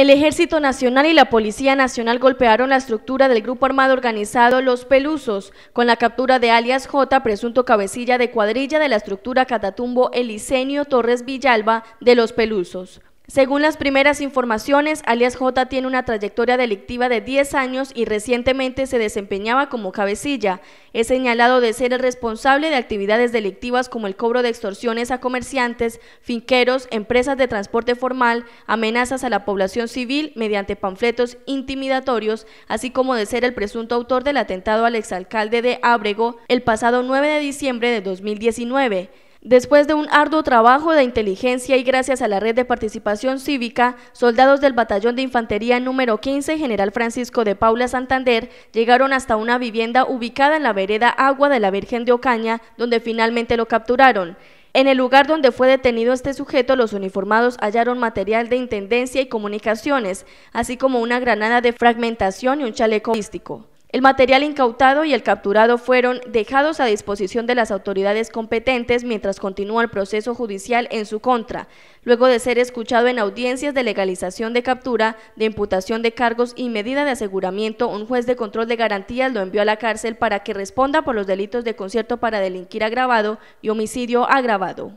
El Ejército Nacional y la Policía Nacional golpearon la estructura del grupo armado organizado Los Pelusos, con la captura de alias J, presunto cabecilla de cuadrilla de la estructura Catatumbo Elisenio Torres Villalba de Los Pelusos. Según las primeras informaciones, alias J tiene una trayectoria delictiva de 10 años y recientemente se desempeñaba como cabecilla. Es señalado de ser el responsable de actividades delictivas como el cobro de extorsiones a comerciantes, finqueros, empresas de transporte formal, amenazas a la población civil mediante panfletos intimidatorios, así como de ser el presunto autor del atentado al exalcalde de Ábrego el pasado 9 de diciembre de 2019. Después de un arduo trabajo de inteligencia y gracias a la red de participación cívica, soldados del Batallón de Infantería número 15 General Francisco de Paula Santander llegaron hasta una vivienda ubicada en la vereda Agua de la Virgen de Ocaña, donde finalmente lo capturaron. En el lugar donde fue detenido este sujeto, los uniformados hallaron material de intendencia y comunicaciones, así como una granada de fragmentación y un chaleco místico. El material incautado y el capturado fueron dejados a disposición de las autoridades competentes mientras continúa el proceso judicial en su contra, luego de ser escuchado en audiencias de legalización de captura, de imputación de cargos y medida de aseguramiento, un juez de control de garantías lo envió a la cárcel para que responda por los delitos de concierto para delinquir agravado y homicidio agravado.